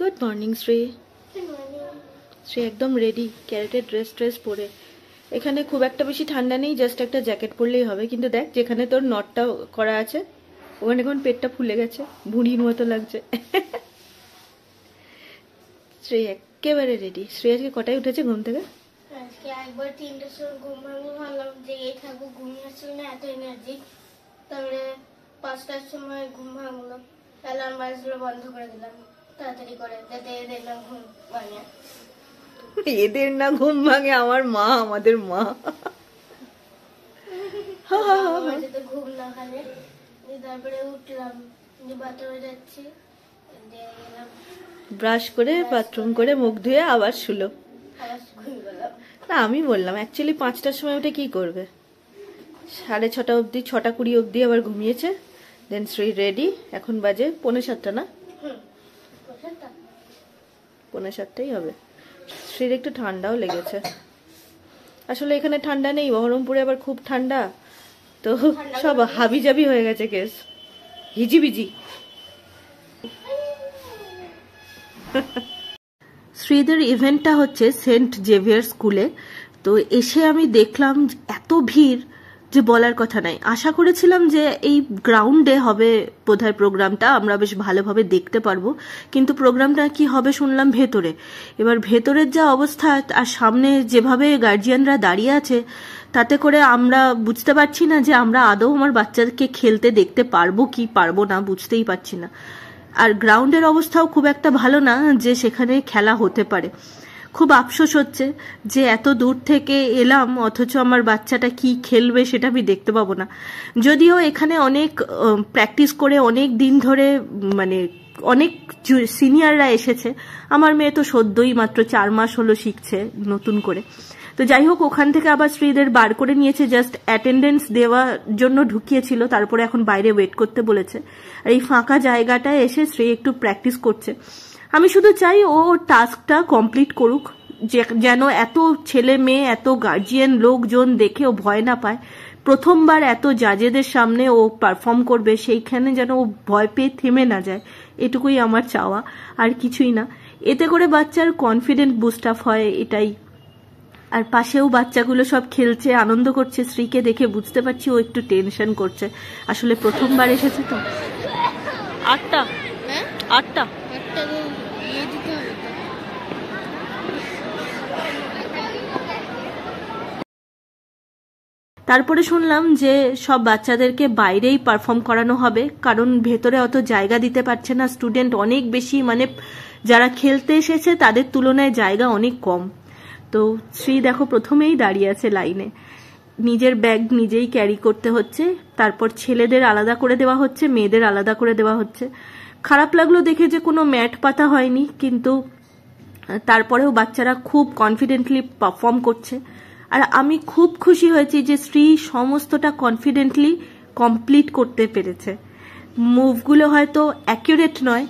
Good morning Shri Shri একদম ready ক্যারেটের dress trace পরে এখানে খুব একটা বেশি ঠান্ডা নেই জাস্ট একটা জ্যাকেট পরলেই হবে কিন্তু দেখ যেখানে তোর নটটা করা আছে ওখানে এখন পেটটা ফুলে গেছে বুড়ির মতো লাগছে শ্রী একেবারে রেডি শ্রী আজকে কটায় উঠেছে ঘুম থেকে আজকে ভাবলাম যে এই থাকবো না এত এনার্জি তারপরে পাঁচটার সময় ঘুম ভাঙলো অ্যালার্ম বাজলো বন্ধ করে দিলাম এদের না ঘুম ভাঙে আমার মা আমাদের মা ব্রাশ করে বাথরুম করে মুখ ধুয়ে আবার শুলো না আমি বললাম অ্যাকচুয়ালি পাঁচটার সময় ওটা কি করবে সাড়ে ছটা অবধি ছটা কুড়ি অবধি আবার ঘুমিয়েছে দেন শ্রী রেডি এখন বাজে পৌনে সাতটা না পৌনে সাতটাই হবে শরীরে একটু ঠান্ডাও লেগেছে আসলে এখানে ঠান্ডা নেই বহরমপুরে আবার খুব ঠান্ডা তো সব হাবিজাবি হয়ে গেছে কেস হিজিবিজি শ্রীদের ইভেন্টটা হচ্ছে সেন্ট জেভিয়ার স্কুলে তো এসে আমি দেখলাম এত ভিড় যে বলার কথা নাই আশা করেছিলাম যে এই গ্রাউন্ডে হবে বোধহয় প্রোগ্রামটা আমরা বেশ ভালোভাবে দেখতে পারবো কিন্তু প্রোগ্রামটা কি হবে শুনলাম ভেতরে এবার ভেতরের যা অবস্থা আর সামনে যেভাবে গার্জিয়ানরা দাঁড়িয়ে আছে তাতে করে আমরা বুঝতে পারছি না যে আমরা আদৌ আমার বাচ্চাকে খেলতে দেখতে পারবো কি পারবো না বুঝতেই পারছি না আর গ্রাউন্ডের অবস্থাও খুব একটা ভালো না যে সেখানে খেলা হতে পারে খুব আফসোস হচ্ছে যে এত দূর থেকে এলাম অথচ আমার বাচ্চাটা কি খেলবে সেটা আমি দেখতে পাবো না যদিও এখানে অনেক প্র্যাকটিস করে অনেক দিন ধরে মানে অনেক সিনিয়ররা এসেছে আমার মেয়ে তো সদ্যই মাত্র চার মাস হলো শিখছে নতুন করে তো যাই হোক ওখান থেকে আবার স্ত্রীদের বার করে নিয়েছে জাস্ট অ্যাটেন্ডেন্স দেওয়ার জন্য ঢুকিয়েছিল তারপরে এখন বাইরে ওয়েট করতে বলেছে আর এই ফাঁকা জায়গাটায় এসে শ্রী একটু প্র্যাকটিস করছে আমি শুধু চাই ও ওর টাস্কটা কমপ্লিট করুক যেন এত ছেলে মেয়ে এত গার্জিয়ান লোকজন দেখে ও ভয় না পায় প্রথমবার এত জাজেদের সামনে ও পারফর্ম করবে সেইখানে যেন ও ভয় পেয়ে থেমে না যায় এটুকুই আমার চাওয়া আর কিছুই না এতে করে বাচ্চার কনফিডেন্ট বুস্ট আপ হয় এটাই আর পাশেও বাচ্চাগুলো সব খেলছে আনন্দ করছে স্ত্রীকে দেখে বুঝতে পারছি ও একটু টেনশন করছে আসলে প্রথমবার এসেছে তো আটটা হ্যাঁ? আটটা তারপরে শুনলাম যে সব বাচ্চাদেরকে বাইরেই পারফর্ম করানো হবে কারণ ভেতরে অত জায়গা দিতে পারছে না স্টুডেন্ট অনেক বেশি মানে যারা খেলতে এসেছে তাদের তুলনায় জায়গা অনেক কম তো শ্রী দেখো প্রথমেই দাঁড়িয়ে আছে লাইনে নিজের ব্যাগ নিজেই ক্যারি করতে হচ্ছে তারপর ছেলেদের আলাদা করে দেওয়া হচ্ছে মেয়েদের আলাদা করে দেওয়া হচ্ছে খারাপ লাগলো দেখে যে কোনো ম্যাট পাতা হয়নি কিন্তু তারপরেও বাচ্চারা খুব কনফিডেন্টলি পারফর্ম করছে আর আমি খুব খুশি হয়েছি যে শ্রী সমস্তটা কনফিডেন্টলি কমপ্লিট করতে পেরেছে মুভগুলো হয়তো অ্যাকিউরেট নয়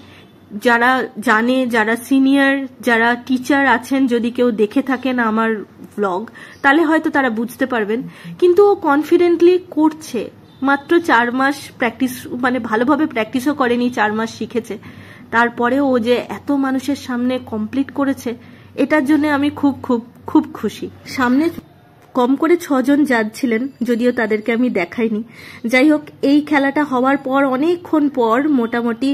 যারা জানে যারা সিনিয়র যারা টিচার আছেন যদি কেউ দেখে থাকেন আমার ব্লগ তাহলে হয়তো তারা বুঝতে পারবেন কিন্তু ও কনফিডেন্টলি করছে মাত্র চার মাস প্র্যাকটিস মানে ভালোভাবে প্র্যাকটিসও করেনি চার মাস শিখেছে তারপরে ও যে এত মানুষের সামনে কমপ্লিট করেছে এটার জন্য আমি খুব খুব খুব খুশি সামনে কম করে ছজন যাচ্ছিলেন ছিলেন যদিও তাদেরকে আমি দেখাইনি যাই হোক এই খেলাটা হওয়ার পর অনেকক্ষণ পর মোটামুটি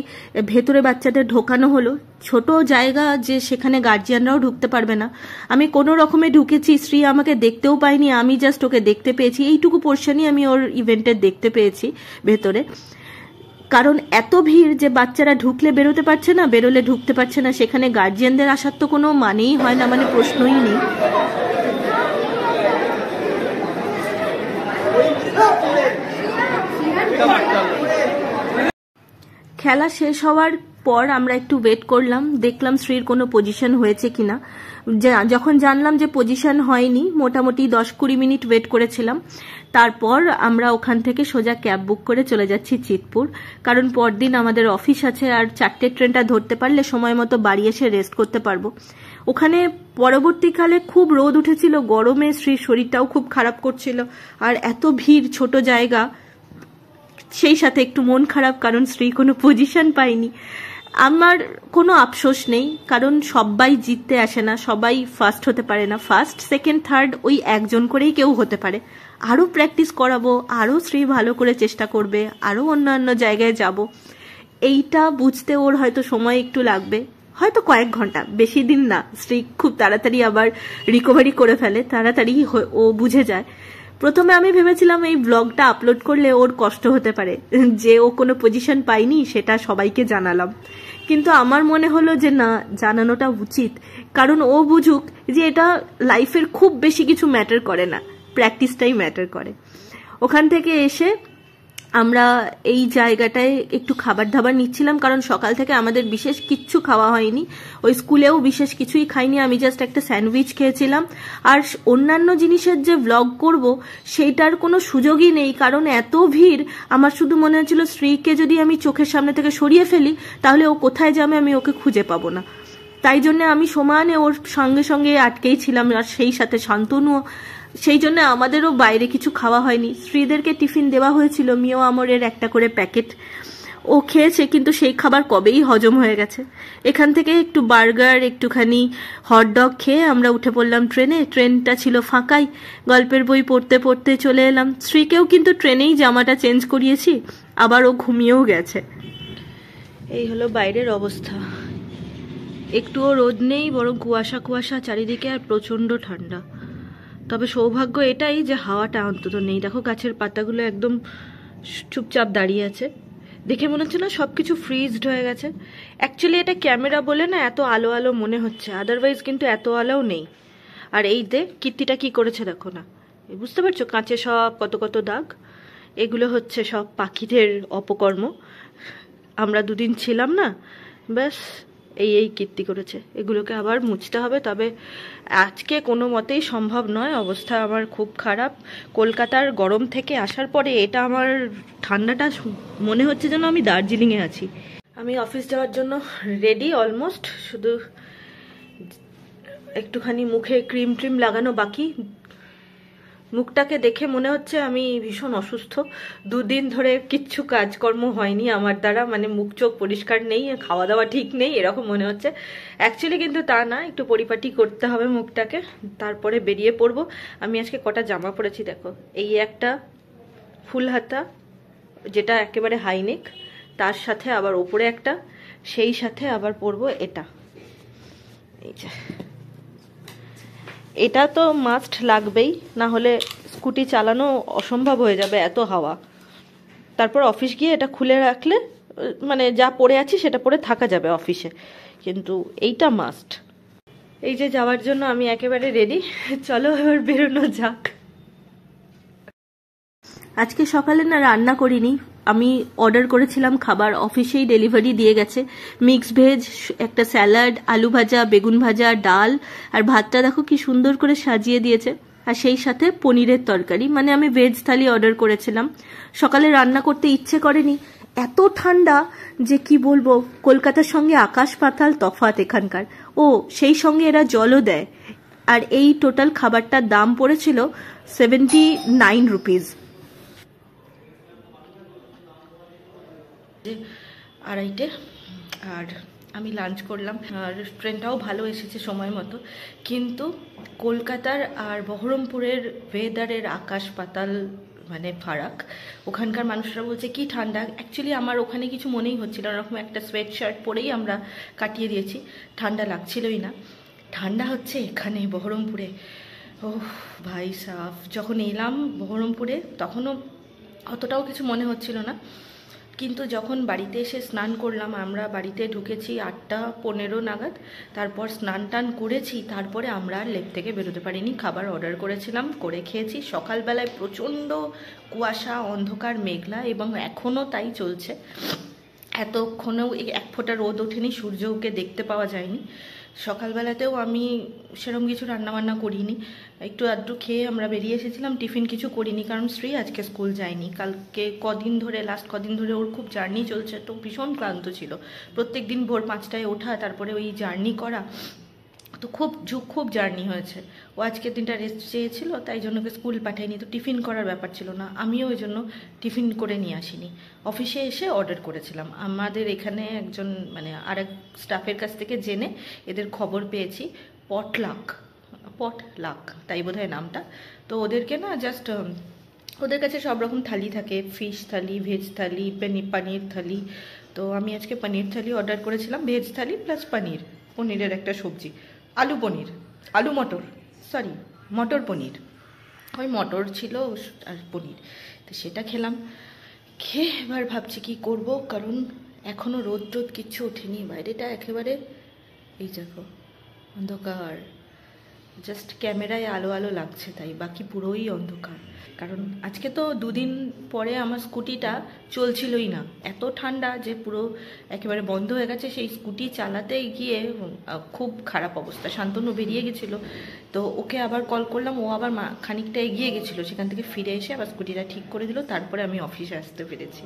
ভেতরে বাচ্চাদের ঢোকানো হলো ছোট জায়গা যে সেখানে গার্জিয়ানরাও ঢুকতে পারবে না আমি কোনো রকমে ঢুকেছি শ্রী আমাকে দেখতেও পাইনি আমি জাস্ট ওকে দেখতে পেয়েছি এইটুকু পোর্শনই আমি ওর ইভেন্টের দেখতে পেয়েছি ভেতরে কারণ এত ভিড় যে বাচ্চারা ঢুকলে বেরোতে পারছে না বেরোলে ঢুকতে পারছে না সেখানে গার্জিয়ানদের আসার তো কোনো মানেই হয় না মানে প্রশ্নই নেই খেলা শেষ হওয়ার পর আমরা একটু ওয়েট করলাম দেখলাম শ্রীর কোনো পজিশন হয়েছে কিনা যখন জানলাম যে পজিশন হয়নি মোটামুটি দশ কুড়ি মিনিট ওয়েট করেছিলাম তারপর আমরা ওখান থেকে সোজা ক্যাব বুক করে চলে যাচ্ছি চিতপুর কারণ পরদিন আমাদের অফিস আছে আর চারটে ট্রেনটা ধরতে পারলে সময় মতো বাড়ি এসে রেস্ট করতে পারবো ওখানে পরবর্তীকালে খুব রোদ উঠেছিল গরমে শ্রীর শরীরটাও খুব খারাপ করছিল আর এত ভিড় ছোট জায়গা সেই সাথে একটু মন খারাপ কারণ শ্রী কোনো পজিশন পায়নি আমার কোনো আফসোস নেই কারণ সবাই জিততে আসে না সবাই ফার্স্ট হতে পারে না ফার্স্ট সেকেন্ড থার্ড ওই একজন করেই কেউ হতে পারে আরও প্র্যাকটিস করাবো আরও শ্রী ভালো করে চেষ্টা করবে আরও অন্যান্য জায়গায় যাব এইটা বুঝতে ওর হয়তো সময় একটু লাগবে হয়তো কয়েক ঘন্টা বেশি দিন না স্ত্রী খুব তাড়াতাড়ি আবার রিকভারি করে ফেলে তাড়াতাড়ি ও বুঝে যায় প্রথমে আমি ভেবেছিলাম এই ব্লগটা আপলোড করলে ওর কষ্ট হতে পারে যে ও কোনো পজিশন পায়নি সেটা সবাইকে জানালাম কিন্তু আমার মনে হলো যে না জানানোটা উচিত কারণ ও বুঝুক যে এটা লাইফের খুব বেশি কিছু ম্যাটার করে না প্র্যাকটিসটাই ম্যাটার করে ওখান থেকে এসে আমরা এই জায়গাটায় একটু খাবার দাবার নিচ্ছিলাম কারণ সকাল থেকে আমাদের বিশেষ কিচ্ছু খাওয়া হয়নি ওই স্কুলেও বিশেষ কিছুই খাইনি আমি জাস্ট একটা স্যান্ডউইচ খেয়েছিলাম আর অন্যান্য জিনিসের যে ব্লগ করব সেইটার কোনো সুযোগই নেই কারণ এত ভিড় আমার শুধু মনে হচ্ছিল স্ত্রীকে যদি আমি চোখের সামনে থেকে সরিয়ে ফেলি তাহলে ও কোথায় যাবে আমি ওকে খুঁজে পাবো না তাই জন্য আমি সমানে ওর সঙ্গে সঙ্গে আটকেই ছিলাম আর সেই সাথে শান্তনুও সেই জন্য আমাদেরও বাইরে কিছু খাওয়া হয়নি স্ত্রীদেরকে টিফিন দেওয়া হয়েছিল মিও আমরের একটা করে প্যাকেট ও খেয়েছে কিন্তু সেই খাবার কবেই হজম হয়ে গেছে এখান থেকে একটু বার্গার একটুখানি হটডগ খেয়ে আমরা উঠে পড়লাম ট্রেনে ট্রেনটা ছিল ফাঁকাই গল্পের বই পড়তে পড়তে চলে এলাম স্ত্রীকেও কিন্তু ট্রেনেই জামাটা চেঞ্জ করিয়েছি আবার ও ঘুমিয়েও গেছে এই হলো বাইরের অবস্থা একটুও রোদ নেই বরং কুয়াশা কুয়াশা চারিদিকে আর প্রচণ্ড ঠান্ডা তবে সৌভাগ্য এটাই যে হাওয়াটা অন্তত নেই দেখো গাছের পাতাগুলো একদম চুপচাপ দাঁড়িয়ে আছে দেখে মনে হচ্ছে না সব কিছু ফ্রিজড হয়ে গেছে অ্যাকচুয়ালি এটা ক্যামেরা বলে না এত আলো আলো মনে হচ্ছে আদারওয়াইজ কিন্তু এত আলোও নেই আর এই দে কীর্তিটা কি করেছে দেখো না বুঝতে পারছো কাঁচে সব কত কত দাগ এগুলো হচ্ছে সব পাখিদের অপকর্ম আমরা দুদিন ছিলাম না ব্যাস এই এই কীর্তি করেছে এগুলোকে আবার মুছতে হবে তবে আজকে কোনো মতেই সম্ভব নয় অবস্থা আমার খুব খারাপ কলকাতার গরম থেকে আসার পরে এটা আমার ঠান্ডাটা মনে হচ্ছে যেন আমি দার্জিলিংয়ে আছি আমি অফিস যাওয়ার জন্য রেডি অলমোস্ট শুধু একটুখানি মুখে ক্রিম ট্রিম লাগানো বাকি মুখটাকে দেখে মনে হচ্ছে আমি ভীষণ অসুস্থ দুদিন ধরে কিচ্ছু কাজকর্ম হয়নি আমার দ্বারা মানে মুখ চোখ পরিষ্কার নেই খাওয়া দাওয়া ঠিক নেই এরকম মনে হচ্ছে অ্যাকচুয়ালি কিন্তু তা না একটু পরিপাটি করতে হবে মুখটাকে তারপরে বেরিয়ে পড়বো আমি আজকে কটা জামা পরেছি দেখো এই একটা ফুল হাতা যেটা একেবারে হাইনেক তার সাথে আবার ওপরে একটা সেই সাথে আবার পরবো এটা এই যে এটা তো মাস্ট লাগবেই না হলে স্কুটি চালানো অসম্ভব হয়ে যাবে এত হাওয়া তারপর অফিস গিয়ে এটা খুলে রাখলে মানে যা পড়ে আছি সেটা পরে থাকা যাবে অফিসে কিন্তু এইটা মাস্ট এই যে যাওয়ার জন্য আমি একেবারে রেডি চলো এবার বেরোনো যাক আজকে সকালে না রান্না করিনি আমি অর্ডার করেছিলাম খাবার অফিসেই ডেলিভারি দিয়ে গেছে মিক্স ভেজ একটা স্যালাড আলু ভাজা বেগুন ভাজা ডাল আর ভাতটা দেখো কি সুন্দর করে সাজিয়ে দিয়েছে আর সেই সাথে পনিরের তরকারি মানে আমি ভেজ থালি অর্ডার করেছিলাম সকালে রান্না করতে ইচ্ছে করেনি এত ঠান্ডা যে কি বলবো কলকাতার সঙ্গে আকাশ পাতাল তফাত এখানকার ও সেই সঙ্গে এরা জলও দেয় আর এই টোটাল খাবারটার দাম পড়েছিল সেভেন্টি নাইন রুপিস আড়াইটে আর আমি লাঞ্চ করলাম আর ট্রেনটাও ভালো এসেছে সময় মতো কিন্তু কলকাতার আর বহরমপুরের ওয়েদারের আকাশ পাতাল মানে ফারাক ওখানকার মানুষরা বলছে কি ঠান্ডা অ্যাকচুয়ালি আমার ওখানে কিছু মনেই হচ্ছিল ওরকম একটা সোয়েট শার্ট পরেই আমরা কাটিয়ে দিয়েছি ঠান্ডা লাগছিলই না ঠান্ডা হচ্ছে এখানে বহরমপুরে ও ভাই সাফ যখন এলাম বহরমপুরে তখনও অতটাও কিছু মনে হচ্ছিল না কিন্তু যখন বাড়িতে এসে স্নান করলাম আমরা বাড়িতে ঢুকেছি আটটা পনেরো নাগাদ তারপর স্নান টান করেছি তারপরে আমরা আর লেপ থেকে বেরোতে পারিনি খাবার অর্ডার করেছিলাম করে খেয়েছি সকালবেলায় প্রচণ্ড কুয়াশা অন্ধকার মেঘলা এবং এখনও তাই চলছে এতক্ষণেও এক ফোঁটা রোদ ওঠেনি সূর্যকে দেখতে পাওয়া যায়নি সকালবেলাতেও আমি সেরম কিছু রান্নাবান্না করিনি একটু আদ্র খেয়ে আমরা বেরিয়ে এসেছিলাম টিফিন কিছু করিনি কারণ শ্রী আজকে স্কুল যায়নি কালকে কদিন ধরে লাস্ট কদিন ধরে ওর খুব জার্নি চলছে তো ভীষণ ক্লান্ত ছিল প্রত্যেক দিন ভোর পাঁচটায় ওঠা তারপরে ওই জার্নি করা তো খুব খুব জার্নি হয়েছে ও আজকের দিনটা রেস্ট চেয়েছিল তাই জন্য ওকে স্কুল পাঠায়নি তো টিফিন করার ব্যাপার ছিল না আমিও ওই জন্য টিফিন করে নিয়ে আসিনি অফিসে এসে অর্ডার করেছিলাম আমাদের এখানে একজন মানে আর এক স্টাফের কাছ থেকে জেনে এদের খবর পেয়েছি পটলাক পটলাক তাই বোধ নামটা তো ওদেরকে না জাস্ট ওদের কাছে সব রকম থালি থাকে ফিশ থালি ভেজ থালি পানির থালি তো আমি আজকে পানির থালি অর্ডার করেছিলাম ভেজ থালি প্লাস পানির পনিরের একটা সবজি আলু পনির আলু মটর সরি মটর পনির ওই মটর ছিল আর পনির তো সেটা খেলাম খেয়ে এবার ভাবছি কি করব কারণ এখনও রোদ রোদ কিচ্ছু ওঠেনি বাইরেটা একেবারে এই দেখো অন্ধকার জাস্ট ক্যামেরায় আলো আলো লাগছে তাই বাকি পুরোই অন্ধকার কারণ আজকে তো দুদিন পরে আমার স্কুটিটা চলছিলই না এত ঠান্ডা যে পুরো একেবারে বন্ধ হয়ে গেছে সেই স্কুটি চালাতে গিয়ে খুব খারাপ অবস্থা শান্তনু বেরিয়ে গেছিলো তো ওকে আবার কল করলাম ও আবার খানিকটা এগিয়ে গেছিলো সেখান থেকে ফিরে এসে আবার স্কুটিটা ঠিক করে দিল তারপরে আমি অফিসে আসতে পেরেছি